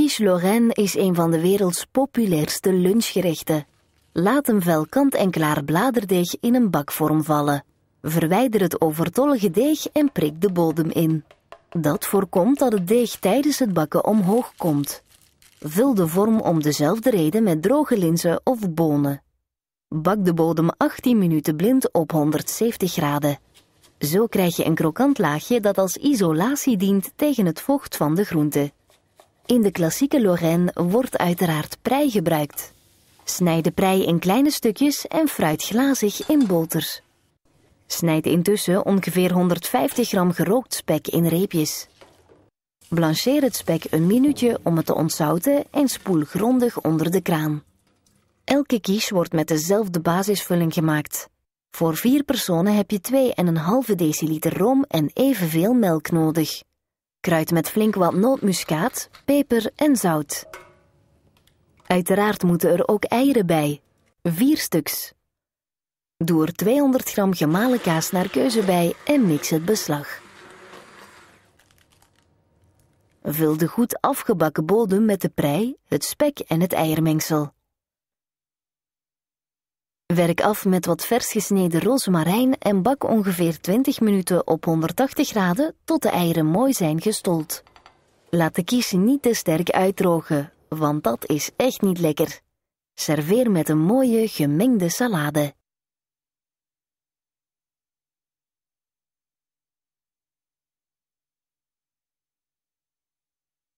Quiche Lorraine is een van de werelds populairste lunchgerechten. Laat een vel kant-en-klaar bladerdeeg in een bakvorm vallen. Verwijder het overtollige deeg en prik de bodem in. Dat voorkomt dat het deeg tijdens het bakken omhoog komt. Vul de vorm om dezelfde reden met droge linzen of bonen. Bak de bodem 18 minuten blind op 170 graden. Zo krijg je een krokant laagje dat als isolatie dient tegen het vocht van de groenten. In de klassieke Lorraine wordt uiteraard prei gebruikt. Snijd de prei in kleine stukjes en fruit glazig in boters. Snijd intussen ongeveer 150 gram gerookt spek in reepjes. Blancheer het spek een minuutje om het te ontzouten en spoel grondig onder de kraan. Elke kies wordt met dezelfde basisvulling gemaakt. Voor vier personen heb je 2,5 deciliter room en evenveel melk nodig. Kruid met flink wat nootmuskaat, peper en zout. Uiteraard moeten er ook eieren bij. Vier stuks. Doe er 200 gram gemalen kaas naar keuze bij en mix het beslag. Vul de goed afgebakken bodem met de prei, het spek en het eiermengsel. Werk af met wat vers gesneden rozemarijn en bak ongeveer 20 minuten op 180 graden tot de eieren mooi zijn gestold. Laat de kies niet te sterk uitdrogen, want dat is echt niet lekker. Serveer met een mooie gemengde salade.